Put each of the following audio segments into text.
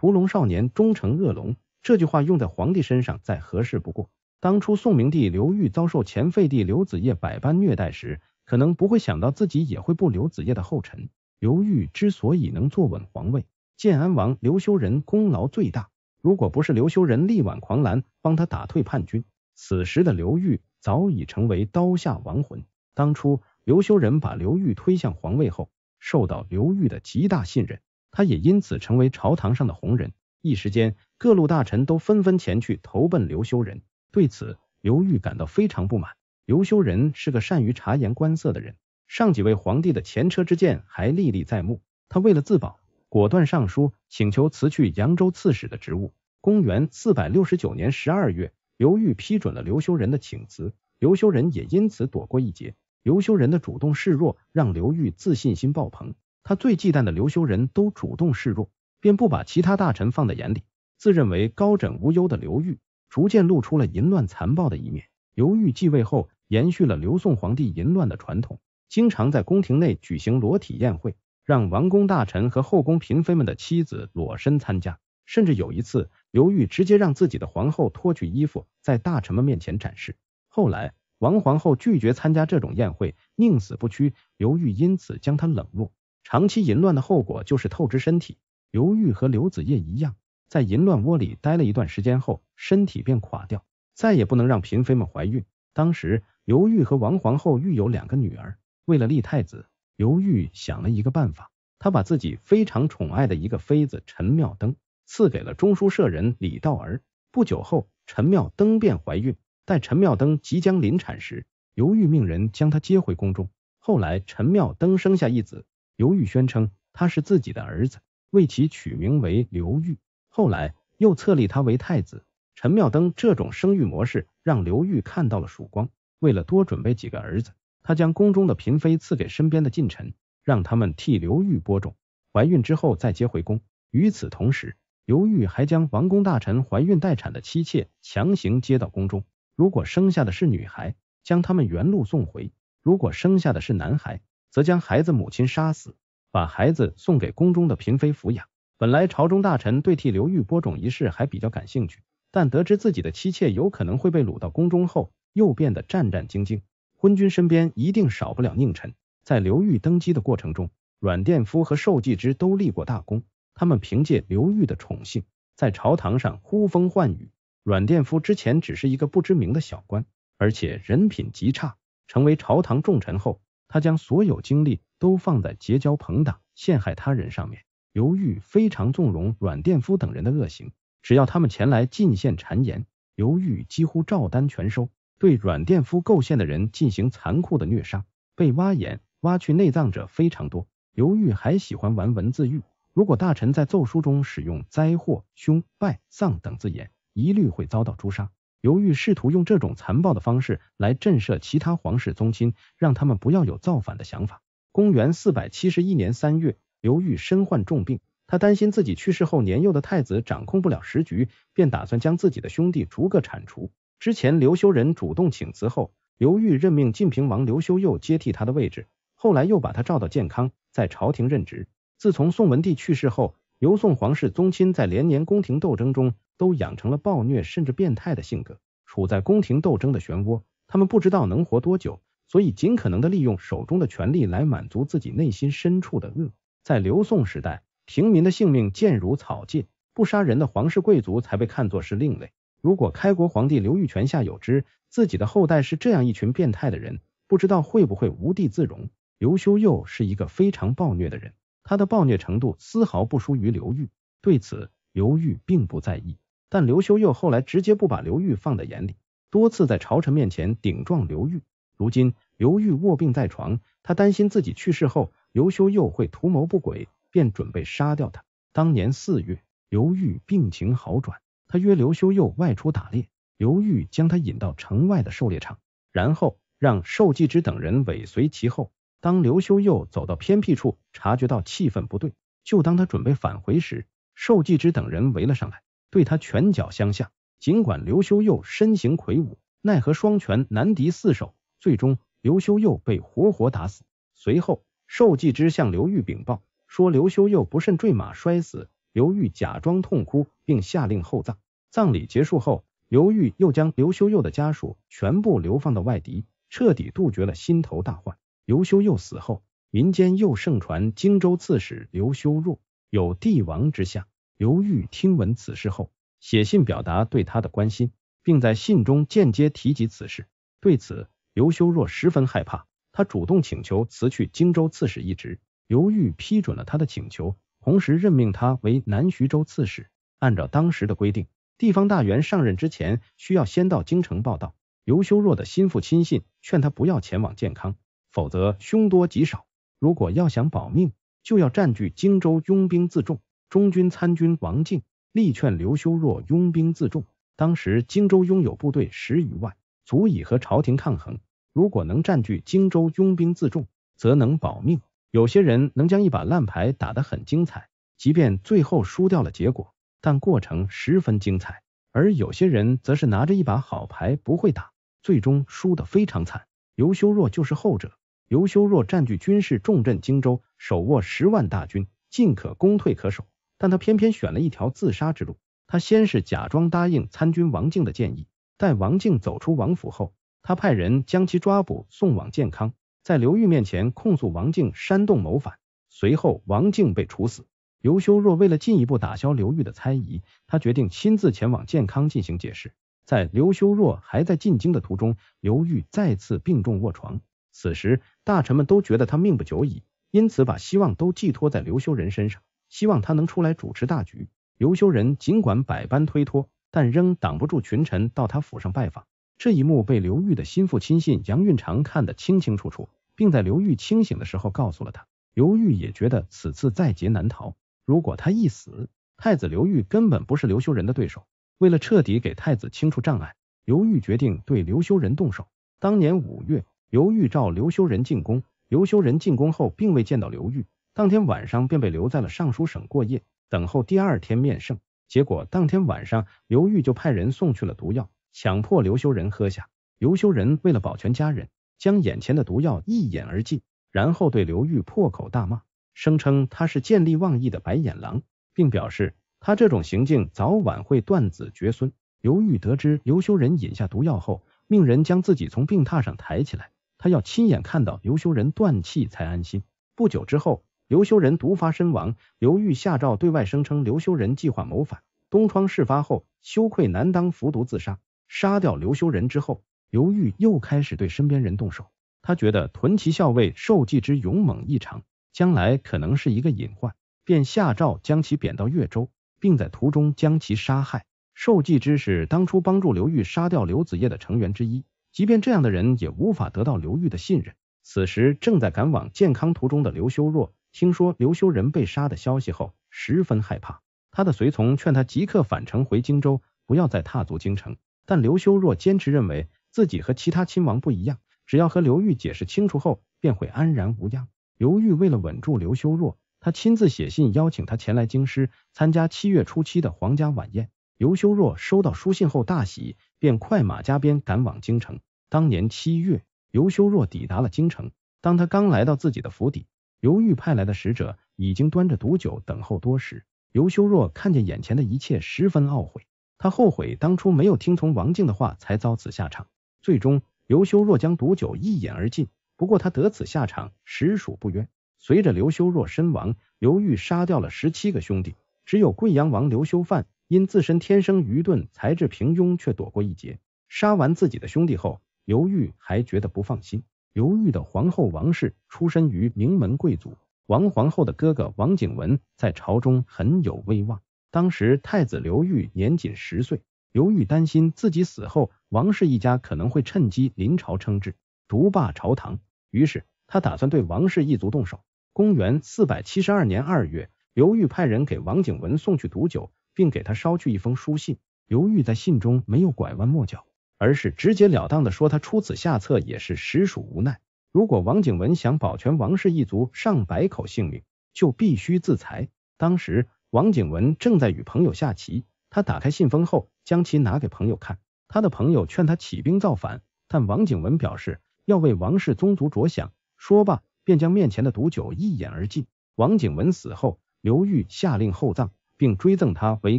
屠龙少年终成恶龙，这句话用在皇帝身上再合适不过。当初宋明帝刘裕遭受前废帝刘子业百般虐待时，可能不会想到自己也会步刘子业的后尘。刘裕之所以能坐稳皇位，建安王刘修仁功劳最大。如果不是刘修仁力挽狂澜，帮他打退叛军，此时的刘裕早已成为刀下亡魂。当初刘修仁把刘裕推向皇位后，受到刘裕的极大信任。他也因此成为朝堂上的红人，一时间，各路大臣都纷纷前去投奔刘修仁。对此，刘裕感到非常不满。刘修仁是个善于察言观色的人，上几位皇帝的前车之鉴还历历在目。他为了自保，果断上书请求辞去扬州刺史的职务。公元四百六十九年十二月，刘裕批准了刘修仁的请辞，刘修仁也因此躲过一劫。刘修仁的主动示弱，让刘裕自信心爆棚。他最忌惮的刘修仁都主动示弱，便不把其他大臣放在眼里。自认为高枕无忧的刘裕，逐渐露出了淫乱残暴的一面。刘裕继位后，延续了刘宋皇帝淫乱的传统，经常在宫廷内举行裸体宴会，让王公大臣和后宫嫔妃们的妻子裸身参加。甚至有一次，刘裕直接让自己的皇后脱去衣服，在大臣们面前展示。后来，王皇后拒绝参加这种宴会，宁死不屈。刘裕因此将她冷落。长期淫乱的后果就是透支身体。刘豫和刘子业一样，在淫乱窝里待了一段时间后，身体便垮掉，再也不能让嫔妃们怀孕。当时，刘豫和王皇后育有两个女儿。为了立太子，刘豫想了一个办法，他把自己非常宠爱的一个妃子陈妙登赐给了中书舍人李道儿。不久后，陈妙登便怀孕。待陈妙登即将临产时，刘豫命人将她接回宫中。后来，陈妙登生下一子。刘裕宣称他是自己的儿子，为其取名为刘裕。后来又册立他为太子。陈妙登这种生育模式让刘裕看到了曙光。为了多准备几个儿子，他将宫中的嫔妃赐给身边的近臣，让他们替刘裕播种。怀孕之后再接回宫。与此同时，刘裕还将王公大臣怀孕待产的妻妾强行接到宫中。如果生下的是女孩，将他们原路送回；如果生下的是男孩，则将孩子母亲杀死，把孩子送给宫中的嫔妃抚养。本来朝中大臣对替刘裕播种一事还比较感兴趣，但得知自己的妻妾有可能会被掳到宫中后，又变得战战兢兢。昏君身边一定少不了佞臣。在刘裕登基的过程中，阮殿夫和寿寂之都立过大功。他们凭借刘裕的宠幸，在朝堂上呼风唤雨。阮殿夫之前只是一个不知名的小官，而且人品极差。成为朝堂重臣后，他将所有精力都放在结交朋党、陷害他人上面。刘裕非常纵容阮殿夫等人的恶行，只要他们前来进献谗言，刘裕几乎照单全收。对阮殿夫构陷的人进行残酷的虐杀，被挖眼、挖去内脏者非常多。刘裕还喜欢玩文字狱，如果大臣在奏书中使用灾祸、凶败、丧等字眼，一律会遭到诛杀。刘裕试图用这种残暴的方式来震慑其他皇室宗亲，让他们不要有造反的想法。公元四百七十一年三月，刘裕身患重病，他担心自己去世后年幼的太子掌控不了时局，便打算将自己的兄弟逐个铲除。之前刘修仁主动请辞后，刘裕任命晋平王刘修佑接替他的位置，后来又把他召到建康，在朝廷任职。自从宋文帝去世后，刘宋皇室宗亲在连年宫廷斗争中。都养成了暴虐甚至变态的性格，处在宫廷斗争的漩涡，他们不知道能活多久，所以尽可能的利用手中的权力来满足自己内心深处的恶。在刘宋时代，平民的性命贱如草芥，不杀人的皇室贵族才被看作是另类。如果开国皇帝刘裕泉下有知，自己的后代是这样一群变态的人，不知道会不会无地自容。刘修佑是一个非常暴虐的人，他的暴虐程度丝毫不输于刘裕，对此刘裕并不在意。但刘修佑后来直接不把刘玉放在眼里，多次在朝臣面前顶撞刘玉。如今刘玉卧病在床，他担心自己去世后刘修佑会图谋不轨，便准备杀掉他。当年四月，刘玉病情好转，他约刘修佑外出打猎。刘玉将他引到城外的狩猎场，然后让寿继之等人尾随其后。当刘修佑走到偏僻处，察觉到气氛不对，就当他准备返回时，寿继之等人围了上来。对他拳脚相向，尽管刘修佑身形魁梧，奈何双拳难敌四手，最终刘修佑被活活打死。随后，受记之向刘玉禀报说刘修佑不慎坠马摔死。刘玉假装痛哭，并下令厚葬。葬礼结束后，刘玉又将刘修佑的家属全部流放到外敌，彻底杜绝了心头大患。刘修佑死后，民间又盛传荆州刺史刘修若有帝王之相。刘裕听闻此事后，写信表达对他的关心，并在信中间接提及此事。对此，刘修若十分害怕，他主动请求辞去荆州刺史一职。刘裕批准了他的请求，同时任命他为南徐州刺史。按照当时的规定，地方大员上任之前需要先到京城报道。刘修若的心腹亲信劝他不要前往建康，否则凶多吉少。如果要想保命，就要占据荆州，拥兵自重。中军参军王靖力劝刘修若拥兵自重。当时荆州拥有部队十余万，足以和朝廷抗衡。如果能占据荆州，拥兵自重，则能保命。有些人能将一把烂牌打得很精彩，即便最后输掉了结果，但过程十分精彩。而有些人则是拿着一把好牌不会打，最终输得非常惨。刘修若就是后者。刘修若占据军事重镇荆州，手握十万大军，进可攻，退可守。但他偏偏选了一条自杀之路。他先是假装答应参军王静的建议，待王静走出王府后，他派人将其抓捕，送往健康，在刘裕面前控诉王静煽动谋反。随后，王静被处死。刘修若为了进一步打消刘裕的猜疑，他决定亲自前往健康进行解释。在刘修若还在进京的途中，刘裕再次病重卧床。此时，大臣们都觉得他命不久矣，因此把希望都寄托在刘修仁身上。希望他能出来主持大局。刘修仁尽管百般推脱，但仍挡不住群臣到他府上拜访。这一幕被刘裕的心腹亲信杨运长看得清清楚楚，并在刘裕清醒的时候告诉了他。刘裕也觉得此次在劫难逃，如果他一死，太子刘裕根本不是刘修仁的对手。为了彻底给太子清除障碍，刘裕决定对刘修仁动手。当年五月，刘裕召刘修仁进宫，刘修仁进宫后并未见到刘裕，当天晚上便被留在了尚书省过夜，等候第二天面圣。结果当天晚上，刘裕就派人送去了毒药，强迫刘修仁喝下。刘修仁为了保全家人，将眼前的毒药一饮而尽，然后对刘裕破口大骂，声称他是见利忘义的白眼狼，并表示他这种行径早晚会断子绝孙。刘裕得知刘修仁饮下毒药后，命人将自己从病榻上抬起来，他要亲眼看到刘修仁断气才安心。不久之后。刘修仁毒发身亡，刘裕下诏对外声称刘修仁计划谋反。东窗事发后，羞愧难当，服毒自杀。杀掉刘修仁之后，刘裕又开始对身边人动手。他觉得屯骑校尉受祭之勇猛异常，将来可能是一个隐患，便下诏将其贬到越州，并在途中将其杀害。受祭之是当初帮助刘裕杀掉刘子业的成员之一，即便这样的人也无法得到刘裕的信任。此时正在赶往健康途中的刘修若。听说刘修仁被杀的消息后，十分害怕。他的随从劝他即刻返程回荆州，不要再踏足京城。但刘修若坚持认为自己和其他亲王不一样，只要和刘裕解释清楚后，便会安然无恙。刘裕为了稳住刘修若，他亲自写信邀请他前来京师参加七月初七的皇家晚宴。刘修若收到书信后大喜，便快马加鞭赶往京城。当年七月，刘修若抵达了京城。当他刚来到自己的府邸，刘豫派来的使者已经端着毒酒等候多时。刘修若看见眼前的一切，十分懊悔，他后悔当初没有听从王静的话，才遭此下场。最终，刘修若将毒酒一饮而尽。不过他得此下场，实属不冤。随着刘修若身亡，刘豫杀掉了十七个兄弟，只有贵阳王刘修范因自身天生愚钝，才智平庸，却躲过一劫。杀完自己的兄弟后，刘豫还觉得不放心。刘裕的皇后王氏出身于名门贵族，王皇后的哥哥王景文在朝中很有威望。当时太子刘裕年仅十岁，刘裕担心自己死后，王氏一家可能会趁机临朝称制，独霸朝堂，于是他打算对王氏一族动手。公元四百七十二年二月，刘裕派人给王景文送去毒酒，并给他捎去一封书信。刘裕在信中没有拐弯抹角。而是直截了当的说，他出此下策也是实属无奈。如果王景文想保全王氏一族上百口性命，就必须自裁。当时王景文正在与朋友下棋，他打开信封后，将其拿给朋友看。他的朋友劝他起兵造反，但王景文表示要为王氏宗族着想。说罢，便将面前的毒酒一饮而尽。王景文死后，刘裕下令厚葬，并追赠他为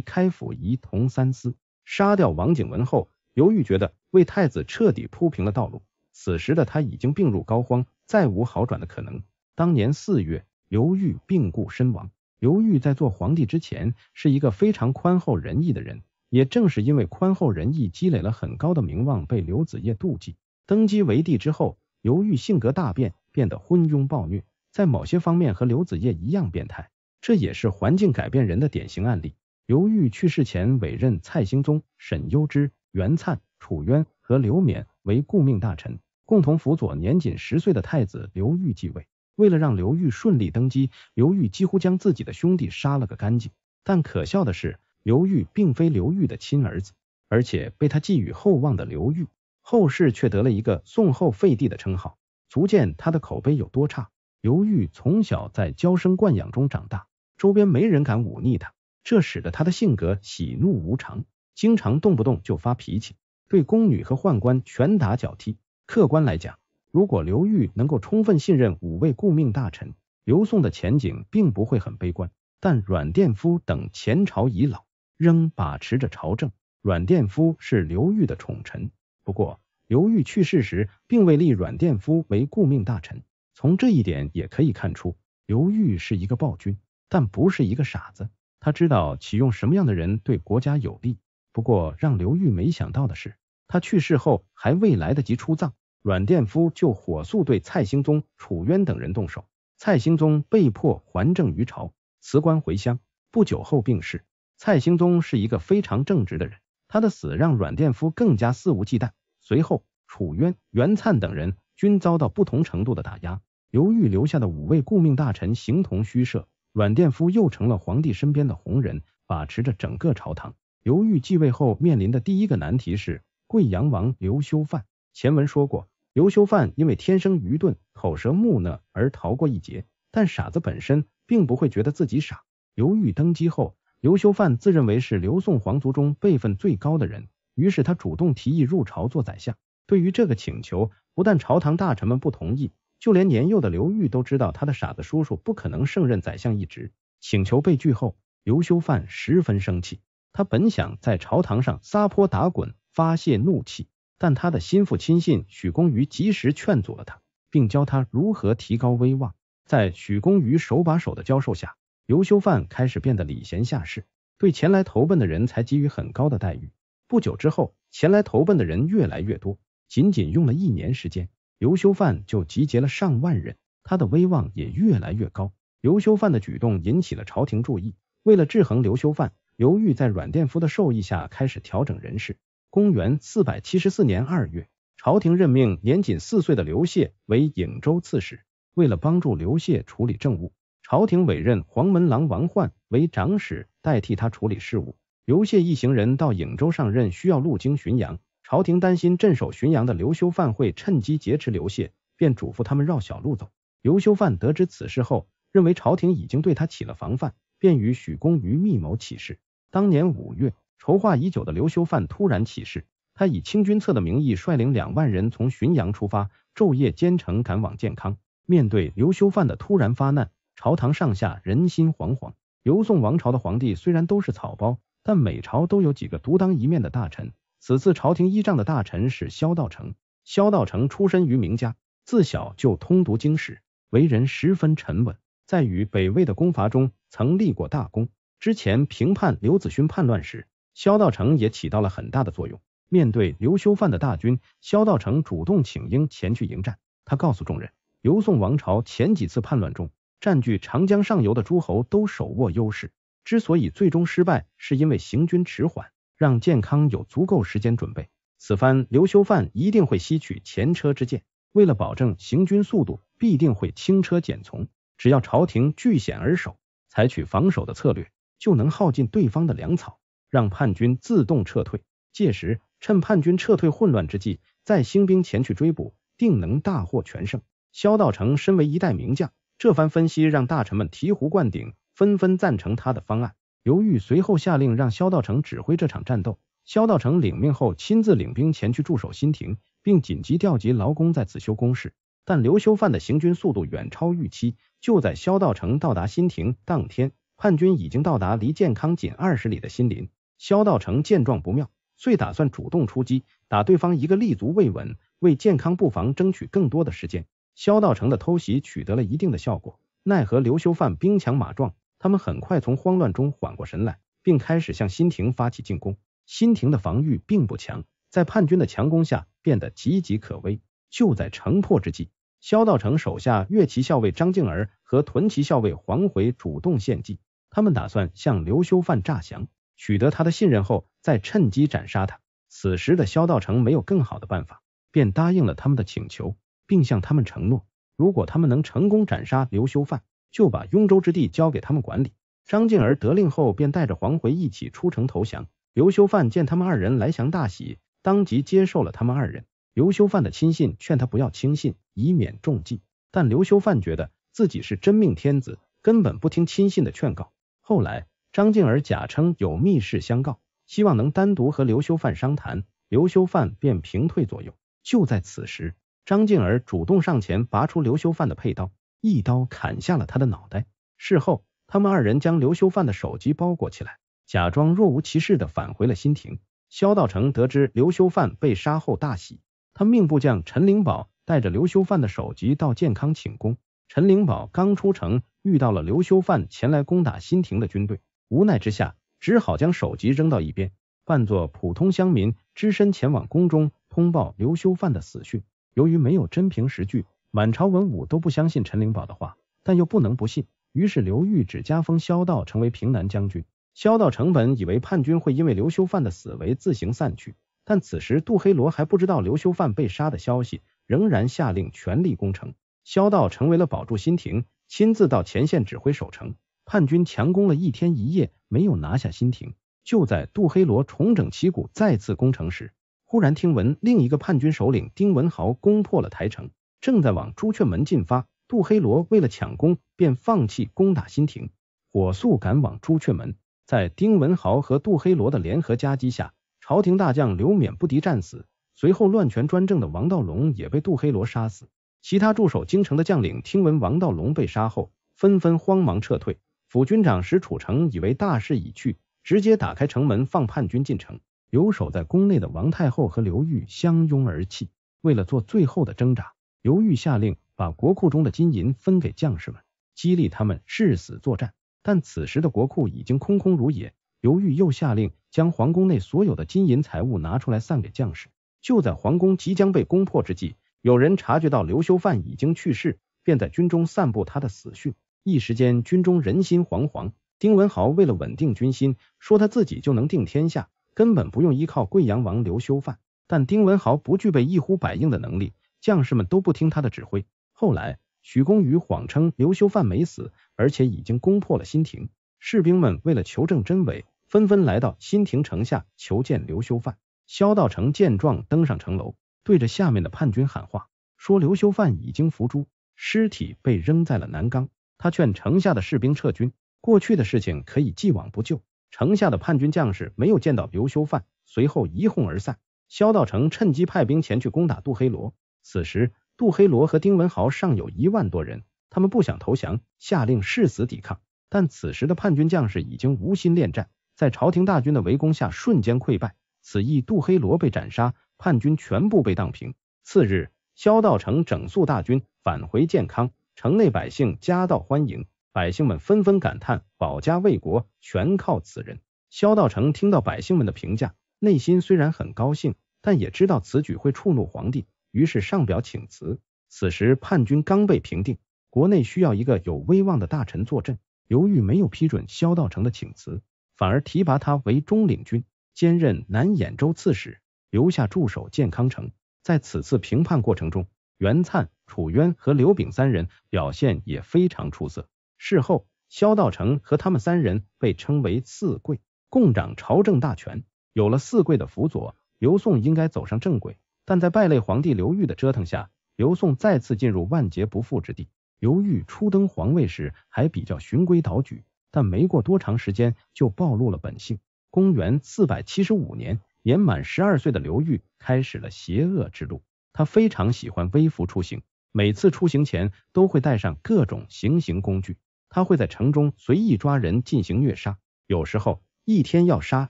开府仪同三司。杀掉王景文后。刘裕觉得为太子彻底铺平了道路。此时的他已经病入膏肓，再无好转的可能。当年四月，刘裕病故身亡。刘裕在做皇帝之前是一个非常宽厚仁义的人，也正是因为宽厚仁义，积累了很高的名望，被刘子业妒忌。登基为帝之后，刘裕性格大变，变得昏庸暴虐，在某些方面和刘子业一样变态。这也是环境改变人的典型案例。刘裕去世前委任蔡兴宗、沈攸之。袁粲、楚渊和刘勉为顾命大臣，共同辅佐年仅十岁的太子刘裕继位。为了让刘裕顺利登基，刘裕几乎将自己的兄弟杀了个干净。但可笑的是，刘裕并非刘裕的亲儿子，而且被他寄予厚望的刘裕，后世却得了一个宋后废帝的称号，足见他的口碑有多差。刘裕从小在娇生惯养中长大，周边没人敢忤逆他，这使得他的性格喜怒无常。经常动不动就发脾气，对宫女和宦官拳打脚踢。客观来讲，如果刘裕能够充分信任五位顾命大臣，刘宋的前景并不会很悲观。但阮殿夫等前朝遗老仍把持着朝政。阮殿夫是刘裕的宠臣，不过刘裕去世时并未立阮殿夫为顾命大臣。从这一点也可以看出，刘裕是一个暴君，但不是一个傻子。他知道启用什么样的人对国家有利。不过，让刘玉没想到的是，他去世后还未来得及出葬，阮殿夫就火速对蔡兴宗、楚渊等人动手。蔡兴宗被迫还政于朝，辞官回乡，不久后病逝。蔡兴宗是一个非常正直的人，他的死让阮殿夫更加肆无忌惮。随后，楚渊、袁灿等人均遭到不同程度的打压。刘裕留下的五位顾命大臣形同虚设，阮殿夫又成了皇帝身边的红人，把持着整个朝堂。刘裕继位后面临的第一个难题是贵阳王刘修范。前文说过，刘修范因为天生愚钝、口舌木讷而逃过一劫，但傻子本身并不会觉得自己傻。刘裕登基后，刘修范自认为是刘宋皇族中辈分最高的人，于是他主动提议入朝做宰相。对于这个请求，不但朝堂大臣们不同意，就连年幼的刘裕都知道他的傻子叔叔不可能胜任宰相一职。请求被拒后，刘修范十分生气。他本想在朝堂上撒泼打滚发泄怒气，但他的心腹亲信许公瑜及时劝阻了他，并教他如何提高威望。在许公瑜手把手的教授下，刘修范开始变得礼贤下士，对前来投奔的人才给予很高的待遇。不久之后，前来投奔的人越来越多，仅仅用了一年时间，刘修范就集结了上万人，他的威望也越来越高。刘修范的举动引起了朝廷注意，为了制衡刘修范。刘裕在阮殿夫的授意下开始调整人事。公元四百七十四年二月，朝廷任命年仅四岁的刘谢为颍州刺史。为了帮助刘谢处理政务，朝廷委任黄门郎王焕为长史，代替他处理事务。刘谢一行人到颍州上任，需要路经浔阳，朝廷担心镇守浔阳的刘修范会趁机劫持刘谢，便嘱咐他们绕小路走。刘修范得知此事后，认为朝廷已经对他起了防范，便与许公瑜密谋起事。当年五月，筹划已久的刘修范突然起事，他以清君侧的名义率领两万人从浔阳出发，昼夜兼程赶往建康。面对刘修范的突然发难，朝堂上下人心惶惶。刘宋王朝的皇帝虽然都是草包，但每朝都有几个独当一面的大臣。此次朝廷依仗的大臣是萧道成。萧道成出身于名家，自小就通读经史，为人十分沉稳。在与北魏的攻伐中，曾立过大功。之前评判刘子勋叛乱时，萧道成也起到了很大的作用。面对刘修范的大军，萧道成主动请缨前去迎战。他告诉众人，刘宋王朝前几次叛乱中，占据长江上游的诸侯都手握优势，之所以最终失败，是因为行军迟缓，让健康有足够时间准备。此番刘修范一定会吸取前车之鉴，为了保证行军速度，必定会轻车简从。只要朝廷据险而守，采取防守的策略。就能耗尽对方的粮草，让叛军自动撤退。届时，趁叛军撤退混乱之际，再兴兵前去追捕，定能大获全胜。萧道成身为一代名将，这番分析让大臣们醍醐灌顶，纷纷赞成他的方案。刘裕随后下令让萧道成指挥这场战斗。萧道成领命后，亲自领兵前去驻守新亭，并紧急调集劳工在此修工事。但刘修范的行军速度远超预期，就在萧道成到达新亭当天。叛军已经到达离健康仅二十里的新林，萧道成见状不妙，遂打算主动出击，打对方一个立足未稳，为健康布防争取更多的时间。萧道成的偷袭取得了一定的效果，奈何刘修范兵强马壮，他们很快从慌乱中缓过神来，并开始向新亭发起进攻。新亭的防御并不强，在叛军的强攻下变得岌岌可危。就在城破之际，萧道成手下岳骑校尉张敬儿和屯骑校尉黄回主动献计。他们打算向刘修范诈降，取得他的信任后再趁机斩杀他。此时的萧道成没有更好的办法，便答应了他们的请求，并向他们承诺，如果他们能成功斩杀刘修范，就把雍州之地交给他们管理。张敬儿得令后，便带着黄回一起出城投降。刘修范见他们二人来降，大喜，当即接受了他们二人。刘修范的亲信劝他不要轻信，以免中计，但刘修范觉得自己是真命天子，根本不听亲信的劝告。后来，张静儿假称有密事相告，希望能单独和刘修范商谈，刘修范便平退左右。就在此时，张静儿主动上前，拔出刘修范的佩刀，一刀砍下了他的脑袋。事后，他们二人将刘修范的手机包裹起来，假装若无其事的返回了新亭。萧道成得知刘修范被杀后大喜，他命部将陈灵宝带着刘修范的首级到建康寝宫。陈灵宝刚出城。遇到了刘修范前来攻打新亭的军队，无奈之下只好将首级扔到一边，扮作普通乡民，只身前往宫中通报刘修范的死讯。由于没有真凭实据，满朝文武都不相信陈灵宝的话，但又不能不信，于是刘裕只加封萧道成为平南将军。萧道成本以为叛军会因为刘修范的死为自行散去，但此时杜黑罗还不知道刘修范被杀的消息，仍然下令全力攻城。萧道成为了保住新亭。亲自到前线指挥守城，叛军强攻了一天一夜，没有拿下新亭。就在杜黑罗重整旗鼓，再次攻城时，忽然听闻另一个叛军首领丁文豪攻破了台城，正在往朱雀门进发。杜黑罗为了抢攻，便放弃攻打新亭，火速赶往朱雀门。在丁文豪和杜黑罗的联合夹击下，朝廷大将刘冕不敌战死。随后，乱权专政的王道隆也被杜黑罗杀死。其他驻守京城的将领听闻王道龙被杀后，纷纷慌忙撤退。府军长史楚成以为大势已去，直接打开城门放叛军进城。留守在宫内的王太后和刘裕相拥而泣。为了做最后的挣扎，刘裕下令把国库中的金银分给将士们，激励他们誓死作战。但此时的国库已经空空如也。刘裕又下令将皇宫内所有的金银财物拿出来散给将士。就在皇宫即将被攻破之际。有人察觉到刘修范已经去世，便在军中散布他的死讯，一时间军中人心惶惶。丁文豪为了稳定军心，说他自己就能定天下，根本不用依靠贵阳王刘修范。但丁文豪不具备一呼百应的能力，将士们都不听他的指挥。后来，许公瑜谎称刘修范没死，而且已经攻破了新亭。士兵们为了求证真伪，纷纷来到新亭城下求见刘修范。萧道成见状，登上城楼。对着下面的叛军喊话，说刘修范已经伏诛，尸体被扔在了南岗。他劝城下的士兵撤军，过去的事情可以既往不咎。城下的叛军将士没有见到刘修范，随后一哄而散。萧道成趁机派兵前去攻打杜黑罗。此时，杜黑罗和丁文豪尚有一万多人，他们不想投降，下令誓死抵抗。但此时的叛军将士已经无心恋战，在朝廷大军的围攻下，瞬间溃败。此役，杜黑罗被斩杀。叛军全部被荡平。次日，萧道成整肃大军，返回建康。城内百姓夹道欢迎，百姓们纷纷感叹：“保家卫国，全靠此人。”萧道成听到百姓们的评价，内心虽然很高兴，但也知道此举会触怒皇帝，于是上表请辞。此时叛军刚被平定，国内需要一个有威望的大臣坐镇，由于没有批准萧道成的请辞，反而提拔他为中领军，兼任南兖州刺史。留下驻守健康城。在此次评判过程中，袁灿、楚渊和刘炳三人表现也非常出色。事后，萧道成和他们三人被称为“四贵”，共掌朝政大权。有了四贵的辅佐，刘宋应该走上正轨。但在败类皇帝刘裕的折腾下，刘宋再次进入万劫不复之地。刘裕初登皇位时还比较循规蹈矩，但没过多长时间就暴露了本性。公元四百七十五年。年满十二岁的刘玉开始了邪恶之路。他非常喜欢微服出行，每次出行前都会带上各种行刑工具。他会在城中随意抓人进行虐杀，有时候一天要杀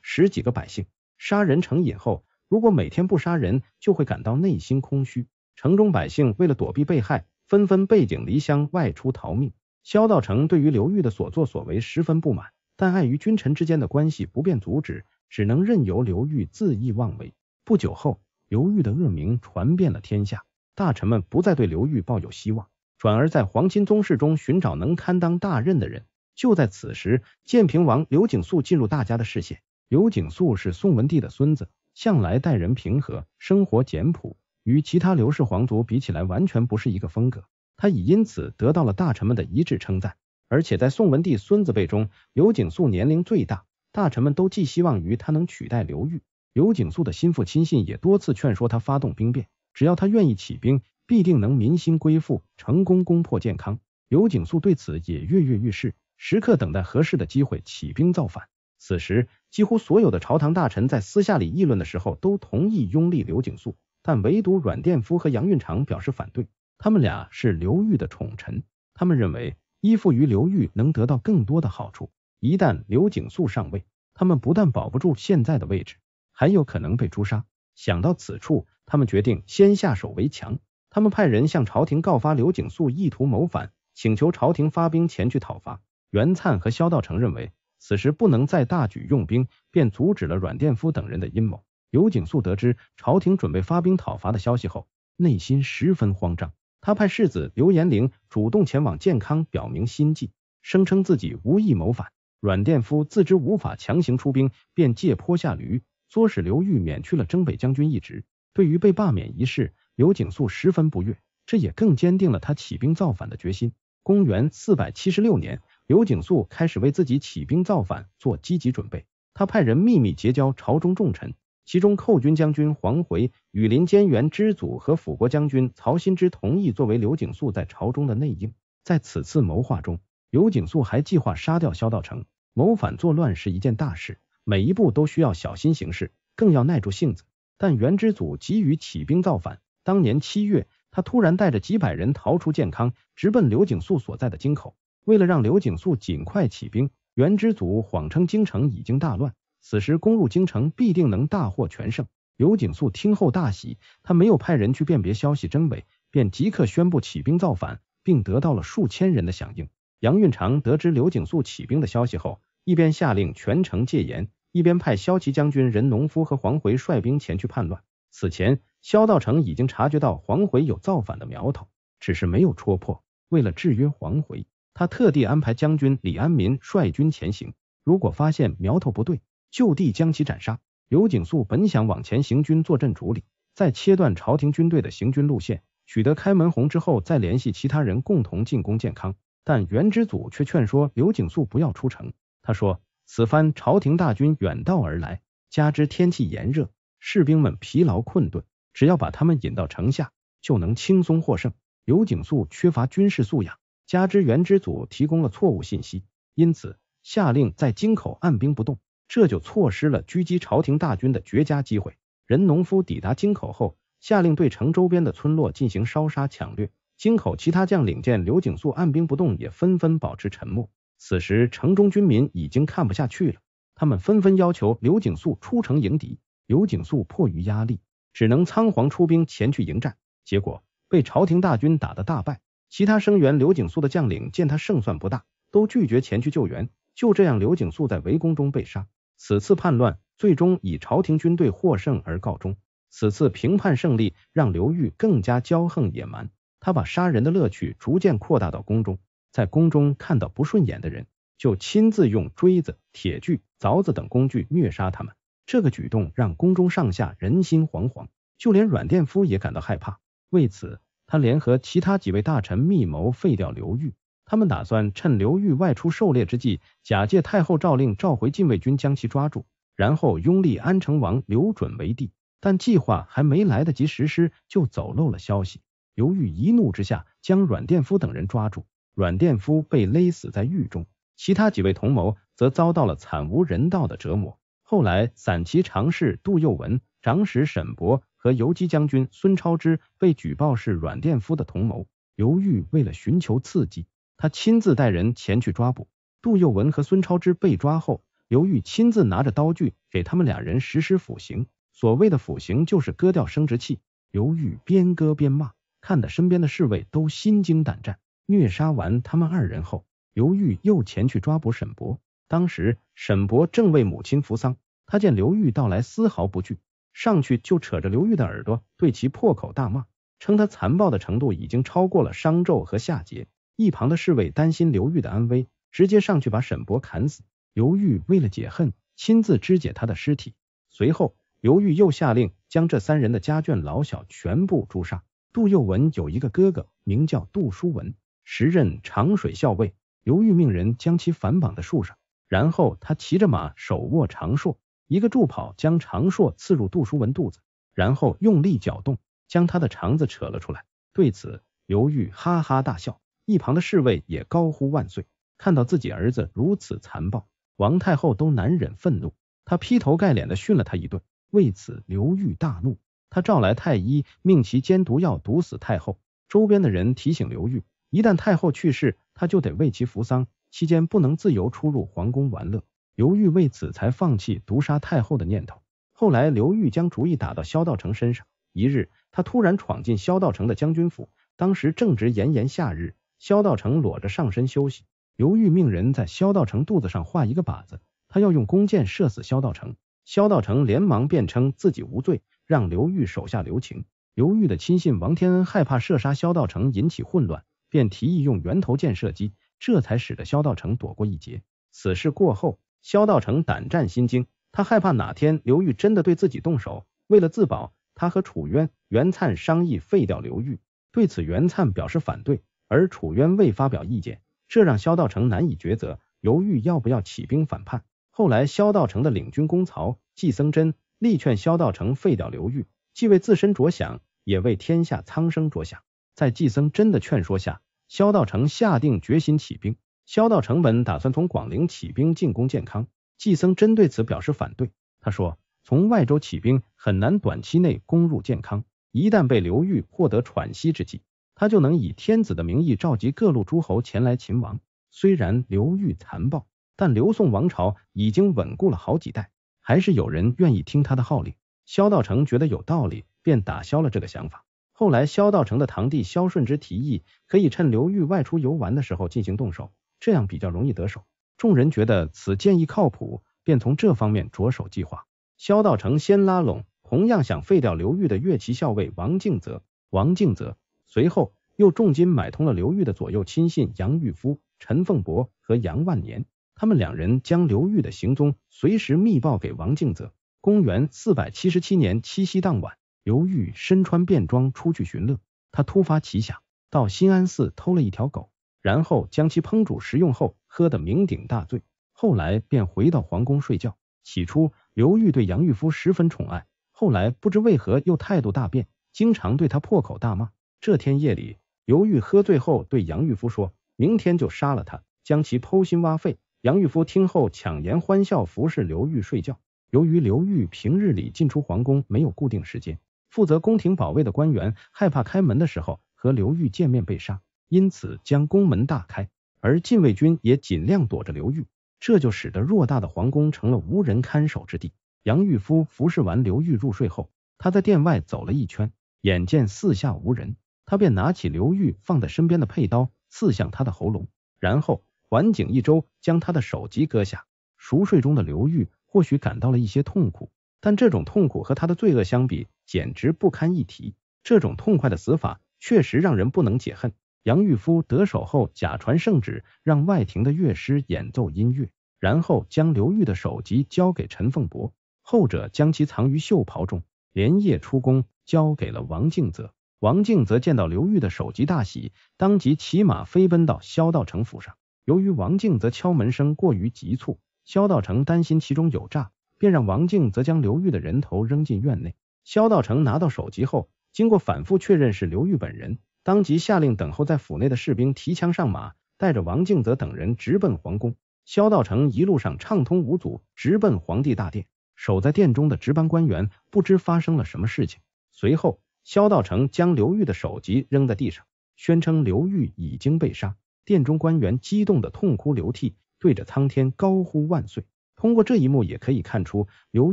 十几个百姓。杀人成瘾后，如果每天不杀人，就会感到内心空虚。城中百姓为了躲避被害，纷纷背井离乡外出逃命。萧道成对于刘玉的所作所为十分不满，但碍于君臣之间的关系，不便阻止。只能任由刘裕恣意妄为。不久后，刘裕的恶名传遍了天下，大臣们不再对刘裕抱有希望，转而在皇亲宗室中寻找能堪当大任的人。就在此时，建平王刘景素进入大家的视线。刘景素是宋文帝的孙子，向来待人平和，生活简朴，与其他刘氏皇族比起来，完全不是一个风格。他已因此得到了大臣们的一致称赞，而且在宋文帝孙子辈中，刘景素年龄最大。大臣们都寄希望于他能取代刘裕，刘景素的心腹亲信也多次劝说他发动兵变，只要他愿意起兵，必定能民心归附，成功攻破建康。刘景素对此也跃跃欲试，时刻等待合适的机会起兵造反。此时，几乎所有的朝堂大臣在私下里议论的时候，都同意拥立刘景素，但唯独阮殿夫和杨运长表示反对。他们俩是刘裕的宠臣，他们认为依附于刘裕能得到更多的好处。一旦刘景素上位，他们不但保不住现在的位置，还有可能被诛杀。想到此处，他们决定先下手为强。他们派人向朝廷告发刘景素意图谋反，请求朝廷发兵前去讨伐。袁灿和萧道成认为此时不能再大举用兵，便阻止了阮殿夫等人的阴谋。刘景素得知朝廷准备发兵讨伐的消息后，内心十分慌张。他派世子刘延龄主动前往建康，表明心迹，声称自己无意谋反。阮殿夫自知无法强行出兵，便借坡下驴，唆使刘裕免去了征北将军一职。对于被罢免一事，刘景素十分不悦，这也更坚定了他起兵造反的决心。公元四百七十六年，刘景素开始为自己起兵造反做积极准备，他派人秘密结交朝中重臣，其中寇军将军黄回、羽林监元之祖和辅国将军曹欣之同意作为刘景素在朝中的内应。在此次谋划中。刘景素还计划杀掉萧道成，谋反作乱是一件大事，每一步都需要小心行事，更要耐住性子。但元知祖急于起兵造反，当年七月，他突然带着几百人逃出建康，直奔刘景素所在的京口。为了让刘景素尽快起兵，元知祖谎称京城已经大乱，此时攻入京城必定能大获全胜。刘景素听后大喜，他没有派人去辨别消息真伪，便即刻宣布起兵造反，并得到了数千人的响应。杨运长得知刘景素起兵的消息后，一边下令全城戒严，一边派萧齐将军任农夫和黄回率兵前去叛乱。此前，萧道成已经察觉到黄回有造反的苗头，只是没有戳破。为了制约黄回，他特地安排将军李安民率军前行，如果发现苗头不对，就地将其斩杀。刘景素本想往前行军，坐镇主理，再切断朝廷军队的行军路线，取得开门红之后，再联系其他人共同进攻建康。但袁之祖却劝说刘景素不要出城。他说：“此番朝廷大军远道而来，加之天气炎热，士兵们疲劳困顿，只要把他们引到城下，就能轻松获胜。”刘景素缺乏军事素养，加之袁之祖提供了错误信息，因此下令在京口按兵不动，这就错失了狙击朝廷大军的绝佳机会。任农夫抵达京口后，下令对城周边的村落进行烧杀抢掠。京口其他将领见刘景素按兵不动，也纷纷保持沉默。此时城中军民已经看不下去了，他们纷纷要求刘景素出城迎敌。刘景素迫于压力，只能仓皇出兵前去迎战，结果被朝廷大军打得大败。其他声援刘景素的将领见他胜算不大，都拒绝前去救援。就这样，刘景素在围攻中被杀。此次叛乱最终以朝廷军队获胜而告终。此次平叛胜利让刘裕更加骄横野蛮。他把杀人的乐趣逐渐扩大到宫中，在宫中看到不顺眼的人，就亲自用锥子、铁锯、凿子等工具虐杀他们。这个举动让宫中上下人心惶惶，就连阮殿夫也感到害怕。为此，他联合其他几位大臣密谋废掉刘裕，他们打算趁刘裕外出狩猎之际，假借太后诏令召回禁卫军将其抓住，然后拥立安成王刘准为帝。但计划还没来得及实施，就走漏了消息。刘裕一怒之下，将阮殿夫等人抓住，阮殿夫被勒死在狱中，其他几位同谋则遭到了惨无人道的折磨。后来，散骑常侍杜佑文、长史沈博和游击将军孙超之被举报是阮殿夫的同谋，刘裕为了寻求刺激，他亲自带人前去抓捕。杜佑文和孙超之被抓后，刘裕亲自拿着刀具给他们两人实施腐刑。所谓的腐刑，就是割掉生殖器。刘裕边割边骂。看得身边的侍卫都心惊胆战。虐杀完他们二人后，刘玉又前去抓捕沈博。当时沈博正为母亲扶丧，他见刘玉到来丝毫不惧，上去就扯着刘玉的耳朵，对其破口大骂，称他残暴的程度已经超过了商纣和夏桀。一旁的侍卫担心刘玉的安危，直接上去把沈博砍死。刘玉为了解恨，亲自肢解他的尸体。随后，刘玉又下令将这三人的家眷老小全部诛杀。杜佑文有一个哥哥，名叫杜叔文，时任长水校尉。刘裕命人将其反绑在树上，然后他骑着马，手握长槊，一个助跑将长槊刺入杜叔文肚子，然后用力搅动，将他的肠子扯了出来。对此，刘裕哈哈大笑，一旁的侍卫也高呼万岁。看到自己儿子如此残暴，王太后都难忍愤怒，她劈头盖脸的训了他一顿。为此，刘裕大怒。他召来太医，命其煎毒药，毒死太后。周边的人提醒刘裕，一旦太后去世，他就得为其服丧，期间不能自由出入皇宫玩乐。刘裕为此才放弃毒杀太后的念头。后来，刘裕将主意打到萧道成身上。一日，他突然闯进萧道成的将军府，当时正值炎炎夏日，萧道成裸着上身休息。刘裕命人在萧道成肚子上画一个靶子，他要用弓箭射死萧道成。萧道成连忙辩称自己无罪。让刘玉手下留情。刘玉的亲信王天恩害怕射杀萧道成引起混乱，便提议用圆头箭射击，这才使得萧道成躲过一劫。此事过后，萧道成胆战心惊，他害怕哪天刘玉真的对自己动手。为了自保，他和楚渊、袁灿商议废掉刘玉。对此，袁灿表示反对，而楚渊未发表意见，这让萧道成难以抉择，犹豫要不要起兵反叛。后来，萧道成的领军公曹季僧真。力劝萧道成废掉刘裕，既为自身着想，也为天下苍生着想。在季僧真的劝说下，萧道成下定决心起兵。萧道成本打算从广陵起兵进攻建康，季僧真对此表示反对。他说：“从外州起兵很难短期内攻入建康，一旦被刘裕获得喘息之际，他就能以天子的名义召集各路诸侯前来勤王。虽然刘裕残暴，但刘宋王朝已经稳固了好几代。”还是有人愿意听他的号令。萧道成觉得有道理，便打消了这个想法。后来，萧道成的堂弟萧顺之提议，可以趁刘裕外出游玩的时候进行动手，这样比较容易得手。众人觉得此建议靠谱，便从这方面着手计划。萧道成先拉拢同样想废掉刘裕的乐旗校尉王敬泽，王敬泽随后又重金买通了刘裕的左右亲信杨玉夫、陈凤伯和杨万年。他们两人将刘裕的行踪随时密报给王敬泽。公元四百七十七年七夕当晚，刘裕身穿便装出去寻乐，他突发奇想，到新安寺偷了一条狗，然后将其烹煮食用后，喝得酩酊大醉。后来便回到皇宫睡觉。起初，刘裕对杨玉夫十分宠爱，后来不知为何又态度大变，经常对他破口大骂。这天夜里，刘裕喝醉后对杨玉夫说：“明天就杀了他，将其剖心挖肺。”杨玉夫听后，强颜欢笑，服侍刘玉睡觉。由于刘玉平日里进出皇宫没有固定时间，负责宫廷保卫的官员害怕开门的时候和刘玉见面被杀，因此将宫门大开，而禁卫军也尽量躲着刘玉，这就使得偌大的皇宫成了无人看守之地。杨玉夫服侍完刘玉入睡后，他在殿外走了一圈，眼见四下无人，他便拿起刘玉放在身边的佩刀，刺向他的喉咙，然后。环景一周，将他的首级割下。熟睡中的刘裕或许感到了一些痛苦，但这种痛苦和他的罪恶相比，简直不堪一提。这种痛快的死法确实让人不能解恨。杨玉夫得手后，假传圣旨，让外廷的乐师演奏音乐，然后将刘裕的首级交给陈凤伯，后者将其藏于袖袍中，连夜出宫，交给了王敬泽。王敬泽见到刘裕的首级大喜，当即骑马飞奔到萧道成府上。由于王静则敲门声过于急促，萧道成担心其中有诈，便让王静则将刘玉的人头扔进院内。萧道成拿到手机后，经过反复确认是刘玉本人，当即下令等候在府内的士兵提枪上马，带着王静则等人直奔皇宫。萧道成一路上畅通无阻，直奔皇帝大殿。守在殿中的值班官员不知发生了什么事情。随后，萧道成将刘玉的首级扔在地上，宣称刘玉已经被杀。殿中官员激动的痛哭流涕，对着苍天高呼万岁。通过这一幕，也可以看出刘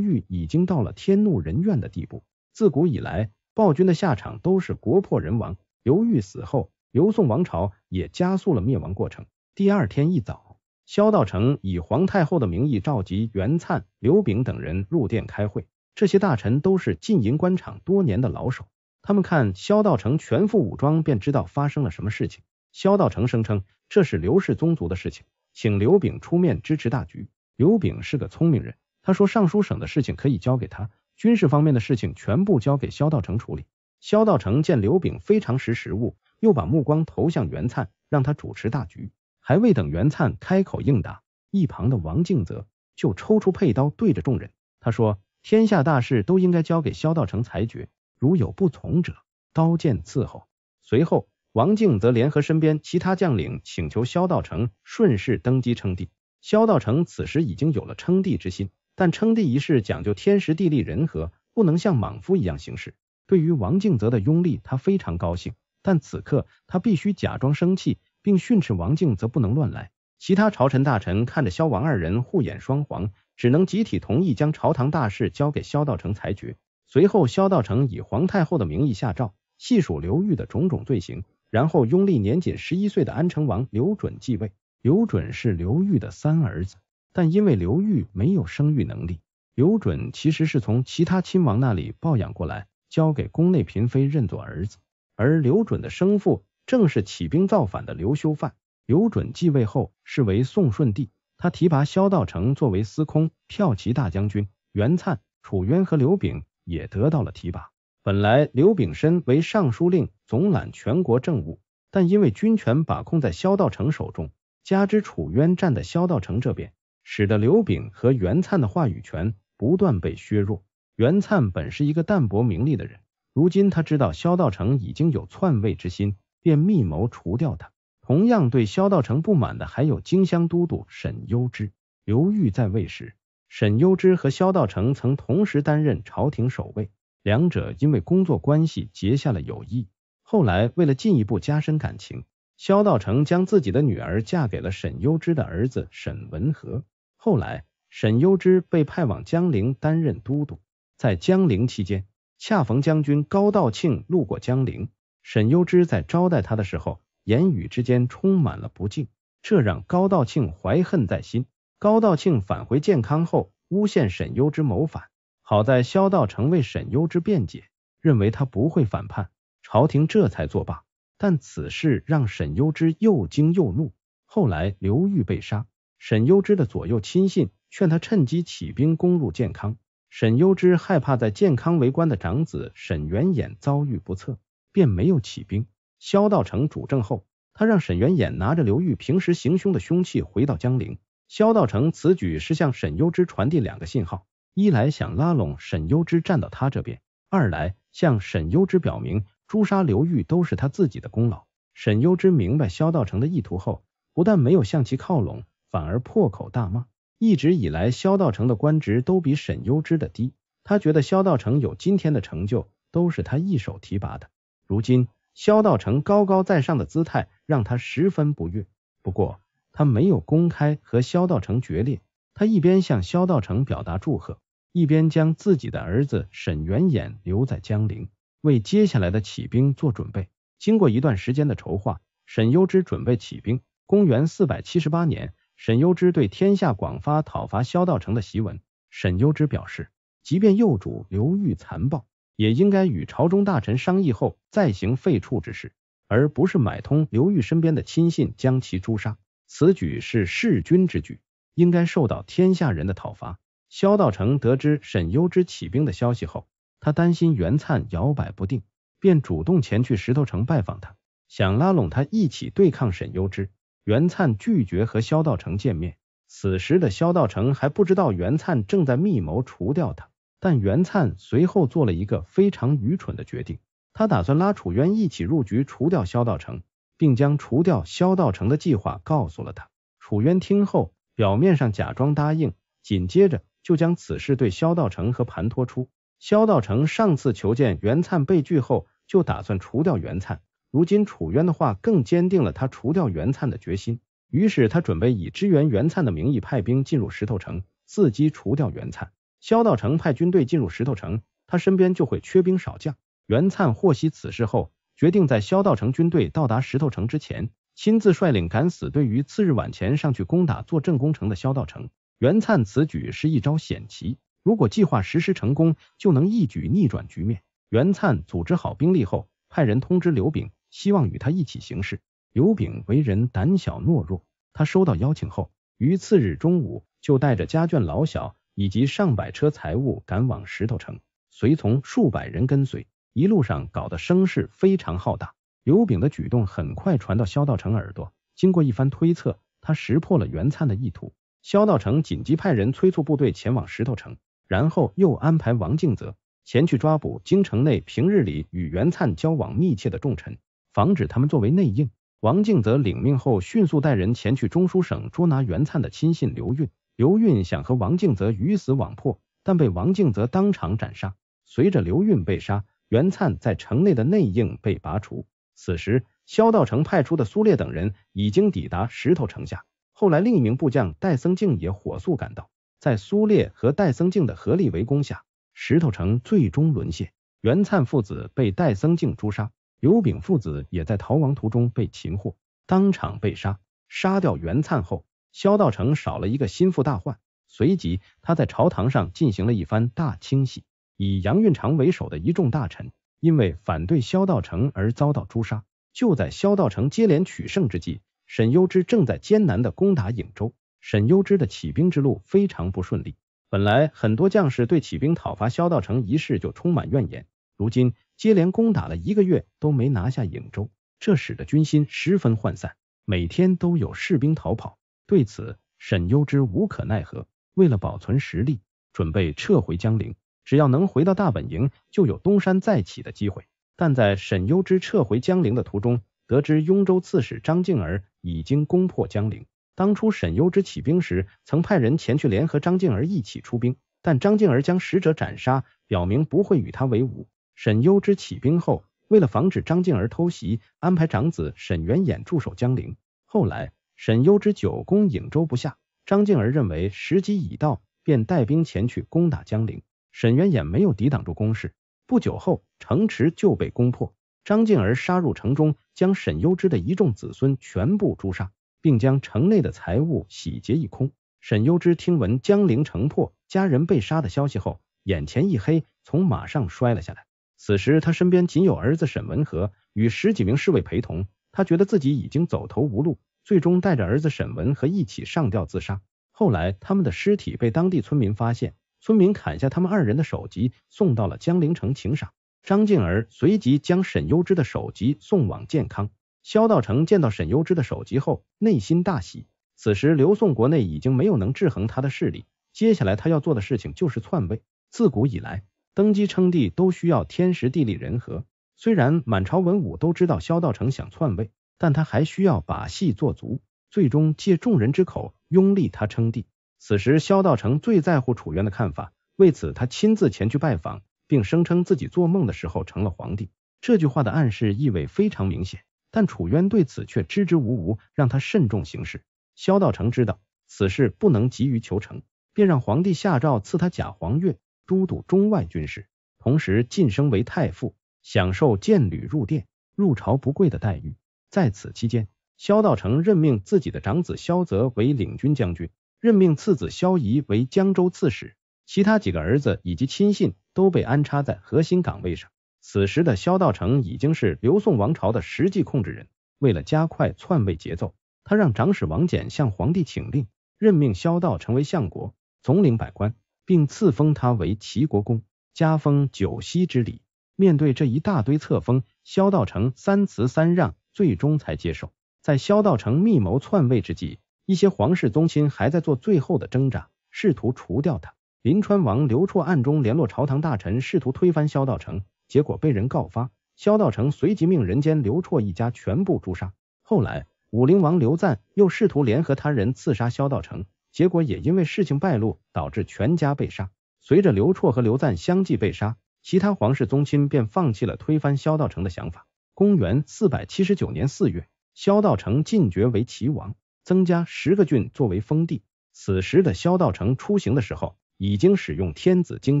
裕已经到了天怒人怨的地步。自古以来，暴君的下场都是国破人亡。刘裕死后，刘宋王朝也加速了灭亡过程。第二天一早，萧道成以皇太后的名义召集袁灿、刘炳等人入殿开会。这些大臣都是进营官场多年的老手，他们看萧道成全副武装，便知道发生了什么事情。萧道成声称这是刘氏宗族的事情，请刘秉出面支持大局。刘秉是个聪明人，他说尚书省的事情可以交给他，军事方面的事情全部交给萧道成处理。萧道成见刘秉非常识时务，又把目光投向袁灿，让他主持大局。还未等袁灿开口应答，一旁的王敬泽就抽出佩刀对着众人，他说：“天下大事都应该交给萧道成裁决，如有不从者，刀剑伺候。”随后。王静则联合身边其他将领，请求萧道成顺势登基称帝。萧道成此时已经有了称帝之心，但称帝一事讲究天时地利人和，不能像莽夫一样行事。对于王靖泽的拥立，他非常高兴，但此刻他必须假装生气，并训斥王靖则不能乱来。其他朝臣大臣看着萧王二人护眼双簧，只能集体同意将朝堂大事交给萧道成裁决。随后，萧道成以皇太后的名义下诏，细数刘裕的种种罪行。然后拥立年仅十一岁的安成王刘准继位。刘准是刘裕的三儿子，但因为刘裕没有生育能力，刘准其实是从其他亲王那里抱养过来，交给宫内嫔妃认作儿子。而刘准的生父正是起兵造反的刘修范。刘准继位后是为宋顺帝，他提拔萧道成作为司空、骠骑大将军，袁粲、楚渊和刘炳也得到了提拔。本来刘炳身为尚书令。总揽全国政务，但因为军权把控在萧道成手中，加之楚渊站在萧道成这边，使得刘秉和袁灿的话语权不断被削弱。袁灿本是一个淡泊名利的人，如今他知道萧道成已经有篡位之心，便密谋除掉他。同样对萧道成不满的还有荆襄都督沈攸之。刘裕在位时，沈攸之和萧道成曾同时担任朝廷守卫，两者因为工作关系结下了友谊。后来，为了进一步加深感情，萧道成将自己的女儿嫁给了沈攸之的儿子沈文和。后来，沈攸之被派往江陵担任都督。在江陵期间，恰逢将军高道庆路过江陵，沈攸之在招待他的时候，言语之间充满了不敬，这让高道庆怀恨在心。高道庆返回健康后，诬陷沈攸之谋反。好在萧道成为沈攸之辩解，认为他不会反叛。朝廷这才作罢，但此事让沈攸之又惊又怒。后来刘裕被杀，沈攸之的左右亲信劝他趁机起兵攻入建康，沈攸之害怕在建康为官的长子沈元衍遭遇不测，便没有起兵。萧道成主政后，他让沈元衍拿着刘裕平时行凶的凶器回到江陵。萧道成此举是向沈攸之传递两个信号：一来想拉拢沈攸之站到他这边；二来向沈攸之表明。诛杀刘裕都是他自己的功劳。沈攸之明白萧道成的意图后，不但没有向其靠拢，反而破口大骂。一直以来，萧道成的官职都比沈攸之的低，他觉得萧道成有今天的成就都是他一手提拔的。如今，萧道成高高在上的姿态让他十分不悦。不过，他没有公开和萧道成决裂，他一边向萧道成表达祝贺，一边将自己的儿子沈元衍留在江陵。为接下来的起兵做准备。经过一段时间的筹划，沈攸之准备起兵。公元四百七十八年，沈攸之对天下广发讨伐萧道成的檄文。沈攸之表示，即便幼主刘裕残暴，也应该与朝中大臣商议后再行废黜之事，而不是买通刘裕身边的亲信将其诛杀。此举是弑君之举，应该受到天下人的讨伐。萧道成得知沈攸之起兵的消息后。他担心袁灿摇摆不定，便主动前去石头城拜访他，想拉拢他一起对抗沈幽之。袁灿拒绝和萧道成见面。此时的萧道成还不知道袁灿正在密谋除掉他，但袁灿随后做了一个非常愚蠢的决定，他打算拉楚渊一起入局除掉萧道成，并将除掉萧道成的计划告诉了他。楚渊听后，表面上假装答应，紧接着就将此事对萧道成和盘托出。萧道成上次求见袁灿被拒后，就打算除掉袁灿。如今楚渊的话更坚定了他除掉袁灿的决心。于是他准备以支援袁灿的名义派兵进入石头城，伺机除掉袁灿。萧道成派军队进入石头城，他身边就会缺兵少将。袁灿获悉此事后，决定在萧道成军队到达石头城之前，亲自率领敢死队于次日晚前上去攻打坐镇攻城的萧道成。袁灿此举是一招险棋。如果计划实施成功，就能一举逆转局面。袁灿组织好兵力后，派人通知刘炳，希望与他一起行事。刘炳为人胆小懦弱，他收到邀请后，于次日中午就带着家眷老小以及上百车财物赶往石头城，随从数百人跟随，一路上搞得声势非常浩大。刘炳的举动很快传到萧道成耳朵，经过一番推测，他识破了袁灿的意图。萧道成紧急派人催促部队前往石头城。然后又安排王敬泽前去抓捕京城内平日里与袁灿交往密切的重臣，防止他们作为内应。王敬泽领命后，迅速带人前去中书省捉拿袁灿的亲信刘韵。刘韵想和王敬泽鱼死网破，但被王敬泽当场斩杀。随着刘韵被杀，袁灿在城内的内应被拔除。此时，萧道成派出的苏烈等人已经抵达石头城下。后来，另一名部将戴僧静也火速赶到。在苏烈和戴森敬的合力围攻下，石头城最终沦陷。袁灿父子被戴森敬诛杀，刘炳父子也在逃亡途中被擒获，当场被杀。杀掉袁灿后，萧道成少了一个心腹大患。随即，他在朝堂上进行了一番大清洗，以杨运长为首的一众大臣因为反对萧道成而遭到诛杀。就在萧道成接连取胜之际，沈攸之正在艰难的攻打颍州。沈攸之的起兵之路非常不顺利，本来很多将士对起兵讨伐萧道成一事就充满怨言，如今接连攻打了一个月都没拿下颍州，这使得军心十分涣散，每天都有士兵逃跑。对此，沈攸之无可奈何，为了保存实力，准备撤回江陵。只要能回到大本营，就有东山再起的机会。但在沈攸之撤回江陵的途中，得知雍州刺史张敬儿已经攻破江陵。当初沈攸之起兵时，曾派人前去联合张敬儿一起出兵，但张敬儿将使者斩杀，表明不会与他为伍。沈攸之起兵后，为了防止张敬儿偷袭，安排长子沈元衍驻守江陵。后来，沈攸之久攻颍州不下，张敬儿认为时机已到，便带兵前去攻打江陵。沈元衍没有抵挡住攻势，不久后城池就被攻破，张敬儿杀入城中，将沈攸之的一众子孙全部诛杀。并将城内的财物洗劫一空。沈攸之听闻江陵城破、家人被杀的消息后，眼前一黑，从马上摔了下来。此时他身边仅有儿子沈文和与十几名侍卫陪同，他觉得自己已经走投无路，最终带着儿子沈文和一起上吊自杀。后来他们的尸体被当地村民发现，村民砍下他们二人的首级，送到了江陵城请赏。张敬儿随即将沈攸之的首级送往健康。萧道成见到沈攸之的首级后，内心大喜。此时刘宋国内已经没有能制衡他的势力，接下来他要做的事情就是篡位。自古以来，登基称帝都需要天时地利人和。虽然满朝文武都知道萧道成想篡位，但他还需要把戏做足，最终借众人之口拥立他称帝。此时萧道成最在乎楚原的看法，为此他亲自前去拜访，并声称自己做梦的时候成了皇帝。这句话的暗示意味非常明显。但楚渊对此却支支吾吾，让他慎重行事。萧道成知道此事不能急于求成，便让皇帝下诏赐他假黄钺、都督中外军事，同时晋升为太傅，享受见履入殿、入朝不贵的待遇。在此期间，萧道成任命自己的长子萧泽为领军将军，任命次子萧仪为江州刺史，其他几个儿子以及亲信都被安插在核心岗位上。此时的萧道成已经是刘宋王朝的实际控制人。为了加快篡位节奏，他让长史王翦向皇帝请令，任命萧道成为相国，总领百官，并赐封他为齐国公，加封九锡之礼。面对这一大堆册封，萧道成三辞三让，最终才接受。在萧道成密谋篡位之际，一些皇室宗亲还在做最后的挣扎，试图除掉他。临川王刘绰暗中联络朝堂大臣，试图推翻萧道成。结果被人告发，萧道成随即命人间刘绰一家全部诛杀。后来，武陵王刘赞又试图联合他人刺杀萧道成，结果也因为事情败露，导致全家被杀。随着刘绰和刘赞相继被杀，其他皇室宗亲便放弃了推翻萧道成的想法。公元四百七十九年四月，萧道成晋爵为齐王，增加十个郡作为封地。此时的萧道成出行的时候，已经使用天子旌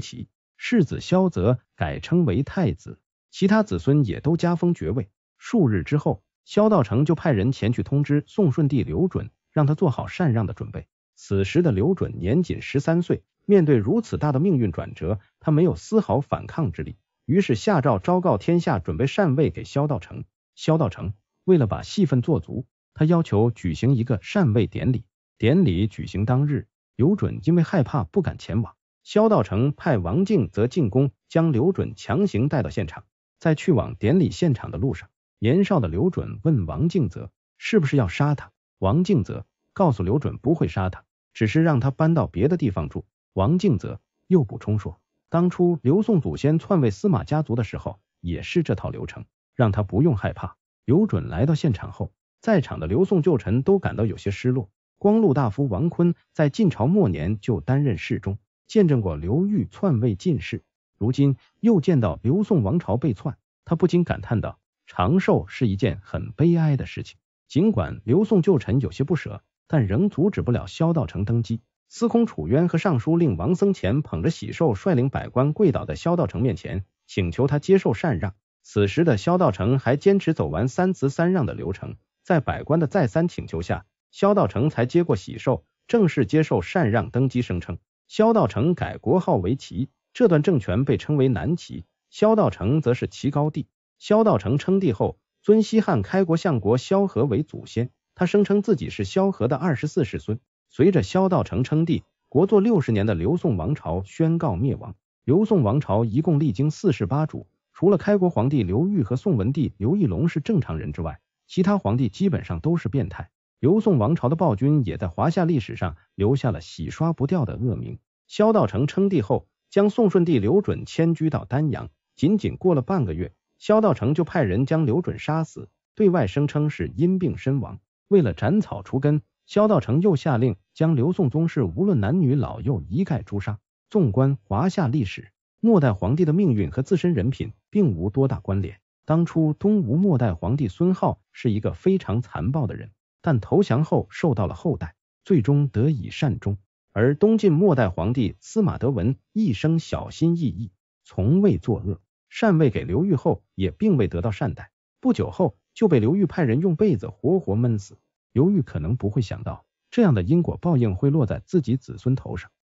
旗，世子萧泽改称为太子，其他子孙也都加封爵位。数日之后，萧道成就派人前去通知宋顺帝刘准，让他做好禅让的准备。此时的刘准年仅十三岁，面对如此大的命运转折，他没有丝毫反抗之力，于是下诏昭告天下，准备禅位给萧道成。萧道成为了把戏份做足，他要求举行一个禅位典礼。典礼举行当日，刘准因为害怕不敢前往。萧道成派王敬则进宫，将刘准强行带到现场。在去往典礼现场的路上，年少的刘准问王敬则：“是不是要杀他？”王敬则告诉刘准：“不会杀他，只是让他搬到别的地方住。”王敬则又补充说：“当初刘宋祖先篡位司马家族的时候，也是这套流程，让他不用害怕。”刘准来到现场后，在场的刘宋旧臣都感到有些失落。光禄大夫王坤在晋朝末年就担任侍中。见证过刘裕篡位进士，如今又见到刘宋王朝被篡，他不禁感叹道：“长寿是一件很悲哀的事情。”尽管刘宋旧臣有些不舍，但仍阻止不了萧道成登基。司空楚渊和尚书令王僧虔捧着喜寿，率领百官跪倒在萧道成面前，请求他接受禅让。此时的萧道成还坚持走完三辞三让的流程，在百官的再三请求下，萧道成才接过喜寿，正式接受禅让登基，声称。萧道成改国号为齐，这段政权被称为南齐。萧道成则是齐高帝。萧道成称帝后，尊西汉开国相国萧何为祖先，他声称自己是萧何的二十四世孙。随着萧道成称帝，国祚六十年的刘宋王朝宣告灭亡。刘宋王朝一共历经四世八主，除了开国皇帝刘裕和宋文帝刘义隆是正常人之外，其他皇帝基本上都是变态。刘宋王朝的暴君也在华夏历史上留下了洗刷不掉的恶名。萧道成称帝后，将宋顺帝刘准迁居到丹阳。仅仅过了半个月，萧道成就派人将刘准杀死，对外声称是因病身亡。为了斩草除根，萧道成又下令将刘宋宗室无论男女老幼一概诛杀。纵观华夏历史，末代皇帝的命运和自身人品并无多大关联。当初东吴末代皇帝孙皓是一个非常残暴的人。但投降后受到了厚待，最终得以善终。而东晋末代皇帝司马德文一生小心翼翼，从未作恶，禅位给刘裕后也并未得到善待，不久后就被刘裕派人用被子活活闷死。刘裕可能不会想到，这样的因果报应会落在自己子孙头上。